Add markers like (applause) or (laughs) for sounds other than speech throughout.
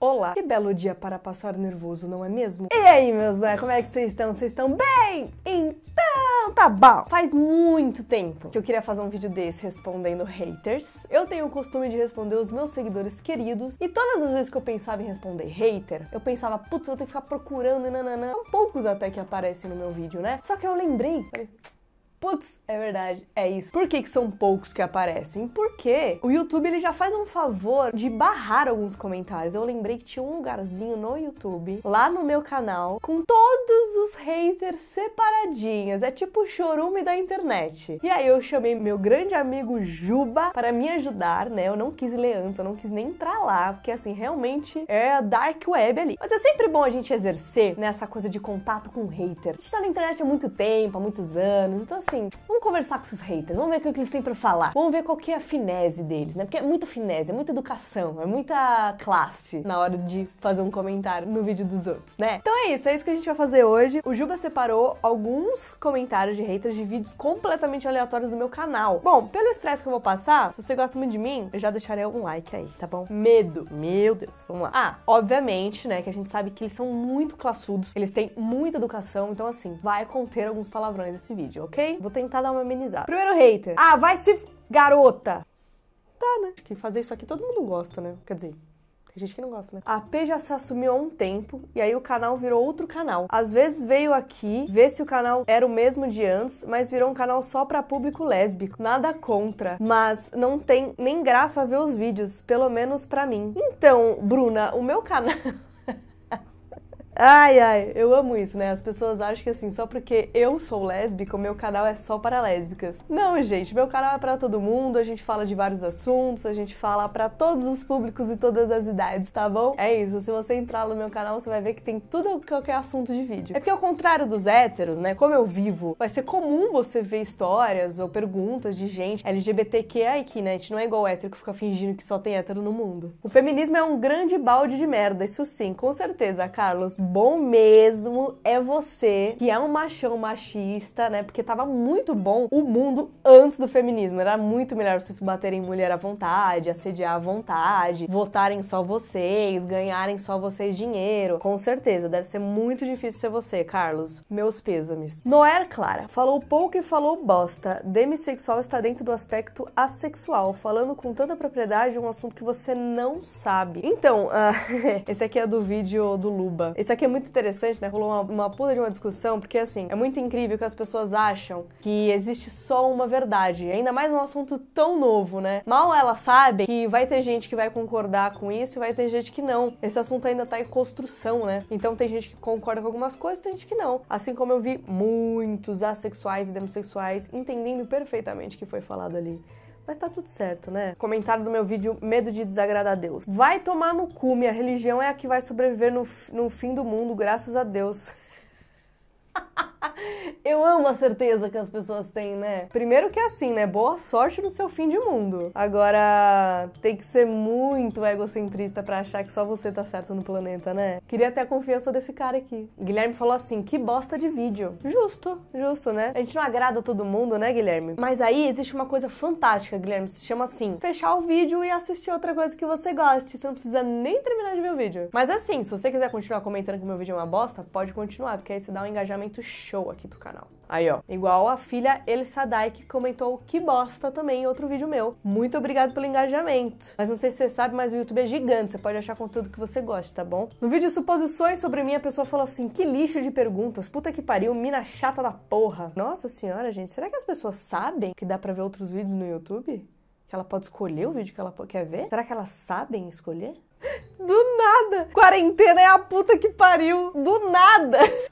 Olá, que belo dia para passar nervoso, não é mesmo? E aí, meus né? Como é que vocês estão? Vocês estão bem? Então tá bom! Faz muito tempo que eu queria fazer um vídeo desse respondendo haters. Eu tenho o costume de responder os meus seguidores queridos e todas as vezes que eu pensava em responder hater, eu pensava, putz, eu tenho que ficar procurando, nananã. São poucos até que aparecem no meu vídeo, né? Só que eu lembrei, falei, Putz, é verdade, é isso. Por que, que são poucos que aparecem? Porque o YouTube ele já faz um favor de barrar alguns comentários. Eu lembrei que tinha um lugarzinho no YouTube, lá no meu canal, com todos os haters separadinhos. É tipo o chorume da internet. E aí eu chamei meu grande amigo Juba para me ajudar, né? Eu não quis ler antes, eu não quis nem entrar lá, porque assim, realmente é a dark web ali. Mas é sempre bom a gente exercer nessa coisa de contato com hater. A gente tá na internet há muito tempo, há muitos anos, então assim, assim, vamos conversar com esses haters, vamos ver o que eles têm para falar, vamos ver qual que é a finese deles, né? Porque é muita finese, é muita educação, é muita classe na hora de fazer um comentário no vídeo dos outros, né? Então é isso, é isso que a gente vai fazer hoje. O Juba separou alguns comentários de haters de vídeos completamente aleatórios do meu canal. Bom, pelo estresse que eu vou passar, se você gosta muito de mim, eu já deixarei um like aí, tá bom? Medo, meu Deus, vamos lá. Ah, obviamente, né, que a gente sabe que eles são muito classudos, eles têm muita educação, então assim, vai conter alguns palavrões esse vídeo, ok? Vou tentar dar uma amenizada. Primeiro hater. Ah, vai se. Garota! Tá, né? Acho que fazer isso aqui todo mundo gosta, né? Quer dizer, tem gente que não gosta, né? A P já se assumiu há um tempo e aí o canal virou outro canal. Às vezes veio aqui ver se o canal era o mesmo de antes, mas virou um canal só para público lésbico. Nada contra, mas não tem nem graça ver os vídeos, pelo menos para mim. Então, Bruna, o meu canal (laughs) Ai, ai, eu amo isso, né? As pessoas acham que assim, só porque eu sou lésbica, o meu canal é só para lésbicas. Não, gente, meu canal é para todo mundo, a gente fala de vários assuntos, a gente fala para todos os públicos e todas as idades, tá bom? É isso, se você entrar no meu canal, você vai ver que tem tudo qualquer assunto de vídeo. É porque ao contrário dos héteros, né? Como eu vivo, vai ser comum você ver histórias ou perguntas de gente LGBTQI aqui, né? A gente não é igual hétero que fica fingindo que só tem hétero no mundo. O feminismo é um grande balde de merda, isso sim, com certeza, Carlos bom mesmo é você, que é um machão machista, né? Porque tava muito bom o mundo antes do feminismo. Era muito melhor vocês baterem mulher à vontade, assediar à vontade, votarem só vocês, ganharem só vocês dinheiro. Com certeza, deve ser muito difícil ser você, Carlos. Meus pêsames. Noer Clara falou pouco e falou bosta. Demissexual está dentro do aspecto assexual, falando com tanta propriedade um assunto que você não sabe. Então, uh, (laughs) esse aqui é do vídeo do Luba. Esse aqui que é muito interessante, né? Rolou uma, uma pula de uma discussão, porque assim, é muito incrível que as pessoas acham que existe só uma verdade, ainda mais um assunto tão novo, né? Mal elas sabem que vai ter gente que vai concordar com isso e vai ter gente que não. Esse assunto ainda tá em construção, né? Então tem gente que concorda com algumas coisas, tem gente que não. Assim como eu vi muitos assexuais e demissexuais entendendo perfeitamente o que foi falado ali. Mas tá tudo certo, né? Comentário do meu vídeo Medo de Desagradar a Deus. Vai tomar no cu, minha religião é a que vai sobreviver no, no fim do mundo, graças a Deus. (laughs) (laughs) Eu amo a certeza que as pessoas têm, né? Primeiro que é assim, né? Boa sorte no seu fim de mundo. Agora, tem que ser muito egocentrista para achar que só você tá certo no planeta, né? Queria ter a confiança desse cara aqui. Guilherme falou assim: que bosta de vídeo. Justo, justo, né? A gente não agrada todo mundo, né, Guilherme? Mas aí existe uma coisa fantástica, Guilherme. Se chama assim: fechar o vídeo e assistir outra coisa que você goste. Você não precisa nem terminar de ver o vídeo. Mas assim, se você quiser continuar comentando que meu vídeo é uma bosta, pode continuar, porque aí você dá um engajamento chato show aqui pro canal. Aí, ó. Igual a filha El Dyke que comentou que bosta também em outro vídeo meu. Muito obrigado pelo engajamento. Mas não sei se você sabe, mas o YouTube é gigante, você pode achar conteúdo que você gosta, tá bom? No vídeo Suposições sobre mim, a pessoa falou assim: que lixo de perguntas, puta que pariu, mina chata da porra. Nossa senhora, gente, será que as pessoas sabem que dá pra ver outros vídeos no YouTube? Que ela pode escolher o vídeo que ela quer ver? Será que elas sabem escolher? (laughs) Do nada! Quarentena é a puta que pariu! Do nada! (laughs)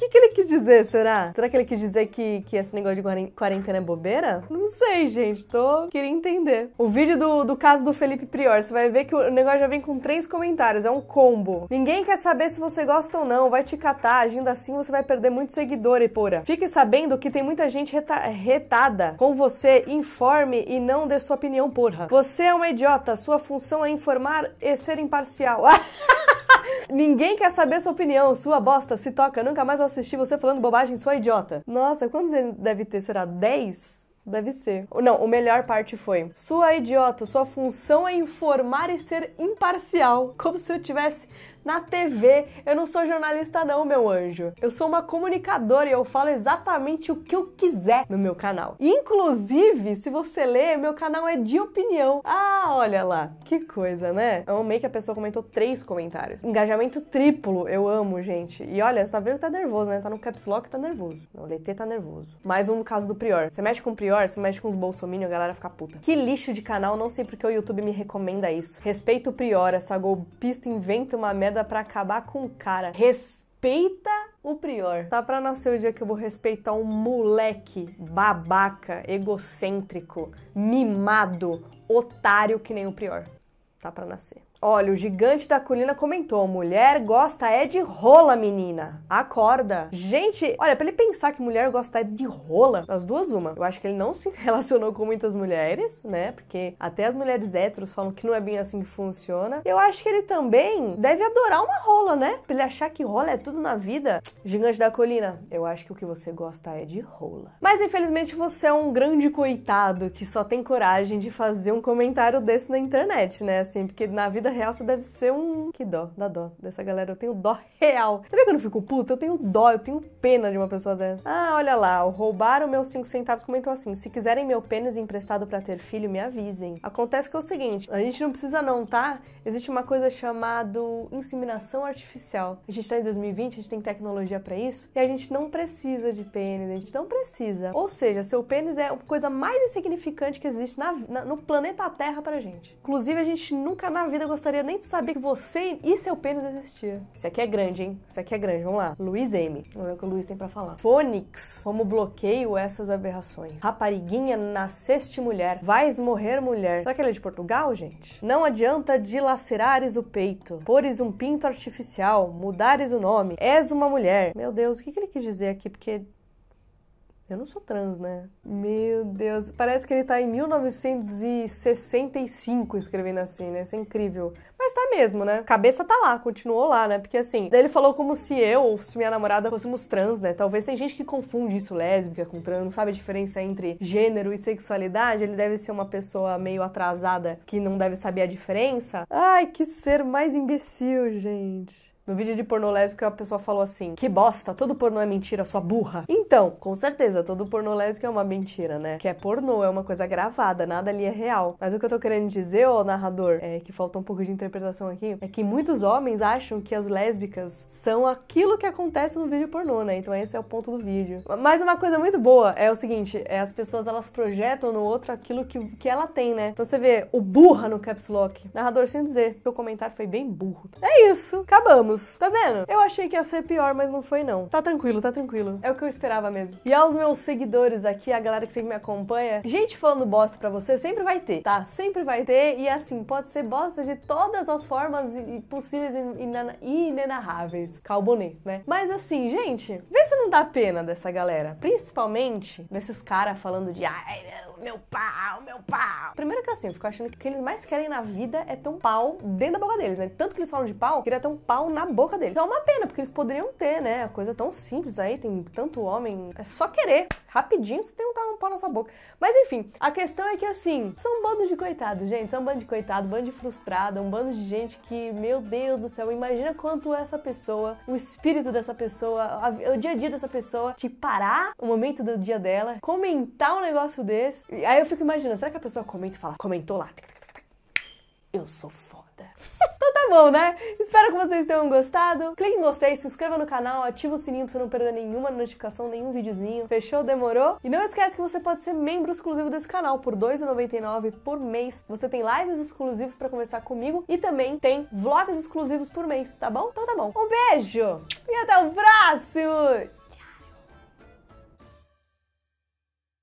que, que ele quis dizer, será? Será que ele quis dizer que, que esse negócio de quarentena é bobeira? Não sei, gente. Tô. Queria entender. O vídeo do, do caso do Felipe Prior, você vai ver que o negócio já vem com três comentários. É um combo. Ninguém quer saber se você gosta ou não. Vai te catar. Agindo assim, você vai perder muito seguidor, e pora. Fique sabendo que tem muita gente reta retada com você. Informe e não dê sua opinião, porra. Você é um idiota. Sua função é informar e ser imparcial. (laughs) Ninguém quer saber sua opinião, sua bosta, se toca, nunca mais vou assistir você falando bobagem, sua idiota. Nossa, quantos ele deve ter? Será 10? Deve ser. Não, o melhor parte foi: sua idiota, sua função é informar e ser imparcial. Como se eu tivesse na TV. Eu não sou jornalista, não, meu anjo. Eu sou uma comunicadora e eu falo exatamente o que eu quiser no meu canal. Inclusive, se você ler, meu canal é de opinião. Ah, olha lá, que coisa, né? Eu amei que a pessoa comentou três comentários. Engajamento triplo, eu amo, gente. E olha, você tá vendo que tá nervoso, né? Tá no caps lock, tá nervoso. O LT tá nervoso. Mais um no caso do Prior. Você mexe com o Prior, Stories, mas com os bolsominion, a galera fica puta. Que lixo de canal, não sei porque o YouTube me recomenda isso. Respeito o Prior, essa golpista inventa uma merda para acabar com o cara. Respeita o prior. Tá pra nascer o dia que eu vou respeitar um moleque babaca, egocêntrico, mimado, otário que nem o prior. Tá pra nascer. Olha, o gigante da colina comentou: mulher gosta é de rola, menina. Acorda. Gente, olha, pra ele pensar que mulher gosta é de rola, as duas uma. Eu acho que ele não se (laughs) relacionou com muitas mulheres, né? Porque até as mulheres héteros falam que não é bem assim que funciona. Eu acho que ele também deve adorar uma rola, né? Pra ele achar que rola é tudo na vida. (tsk) Gigante da colina, eu acho que o que você gosta é de rola. Mas infelizmente você é um grande coitado que só tem coragem de fazer um comentário desse na internet, né? Assim, porque na vida vida real você deve ser um. Que dó, dá dó dessa galera. Eu tenho dó real. Sabe quando eu fico puta? Eu tenho dó, eu tenho pena de uma pessoa dessa. Ah, olha lá, roubaram meus 5 centavos. Comentou assim: se quiserem meu pênis emprestado para ter filho, me avisem. Acontece que é o seguinte: a gente não precisa, não, tá? Existe uma coisa chamada inseminação artificial. A gente tá em 2020, a gente tem tecnologia para isso e a gente não precisa de pênis, a gente não precisa. Ou seja, seu pênis é a coisa mais insignificante que existe na, na, no planeta Terra pra gente. Inclusive, a gente nunca na vida gostou gostaria nem de saber que você e seu pênis existia. Isso aqui é grande, hein? Isso aqui é grande. Vamos lá. Luiz M. Vamos ver o que o Luiz tem para falar. Fônix. Como bloqueio essas aberrações. Rapariguinha, nasceste mulher. Vais morrer mulher. Será que ele é de Portugal, gente? Não adianta dilacerares o peito. Pores um pinto artificial. Mudares o nome. És uma mulher. Meu Deus, o que ele quis dizer aqui? Porque eu não sou trans, né? Meu Deus, parece que ele tá em 1965 escrevendo assim, né? Isso é incrível. Mas tá mesmo, né? Cabeça tá lá, continuou lá, né? Porque assim, ele falou como se eu ou se minha namorada fôssemos trans, né? Talvez tem gente que confunde isso lésbica com trans, não sabe a diferença entre gênero e sexualidade. Ele deve ser uma pessoa meio atrasada que não deve saber a diferença. Ai, que ser mais imbecil, gente. No vídeo de pornô lésbica, a pessoa falou assim: Que bosta, todo pornô é mentira, sua burra. Então, com certeza, todo pornô lésbico é uma mentira, né? Que é pornô, é uma coisa gravada, nada ali é real. Mas o que eu tô querendo dizer, ô narrador, é que falta um pouco de interpretação aqui, é que muitos homens acham que as lésbicas são aquilo que acontece no vídeo pornô, né? Então esse é o ponto do vídeo. Mas uma coisa muito boa é o seguinte: é as pessoas elas projetam no outro aquilo que, que ela tem, né? Então você vê o burra no caps lock. Narrador sem dizer, seu comentário foi bem burro. É isso, acabamos. Deus. Tá vendo? Eu achei que ia ser pior, mas não foi não. Tá tranquilo, tá tranquilo. É o que eu esperava mesmo. E aos meus seguidores aqui, a galera que sempre me acompanha, gente falando bosta pra você, sempre vai ter, tá? Sempre vai ter. E assim, pode ser bosta de todas as formas e possíveis e inenarráveis. Calbonê, né? Mas assim, gente, vê se não dá pena dessa galera. Principalmente desses caras falando de ai, meu pau, meu pau. Primeiro que assim, eu fico achando que o que eles mais querem na vida é ter um pau dentro da boca deles, né? Tanto que eles falam de pau, queria ter um pau na boca deles. Então é uma pena, porque eles poderiam ter, né? a Coisa tão simples aí, tem tanto homem. É só querer. Rapidinho você tem um pau na sua boca. Mas enfim, a questão é que assim, são um bando de coitados, gente. São um bando de coitado, um bando de frustrado, um bando de gente que, meu Deus do céu, imagina quanto essa pessoa, o espírito dessa pessoa, o dia a dia dessa pessoa, te parar o momento do dia dela, comentar um negócio desse Aí eu fico imaginando, será que a pessoa comenta e fala, comentou lá? Eu sou foda. (laughs) Então tá bom, né? Espero que vocês tenham gostado. Clique em gostei, se inscreva no canal, ativa o sininho pra você não perder nenhuma notificação, nenhum videozinho. Fechou? Demorou? E não esquece que você pode ser membro exclusivo desse canal por R$2,99 por mês. Você tem lives exclusivos para conversar comigo e também tem vlogs exclusivos por mês, tá bom? Então tá bom. Um beijo e até o próximo!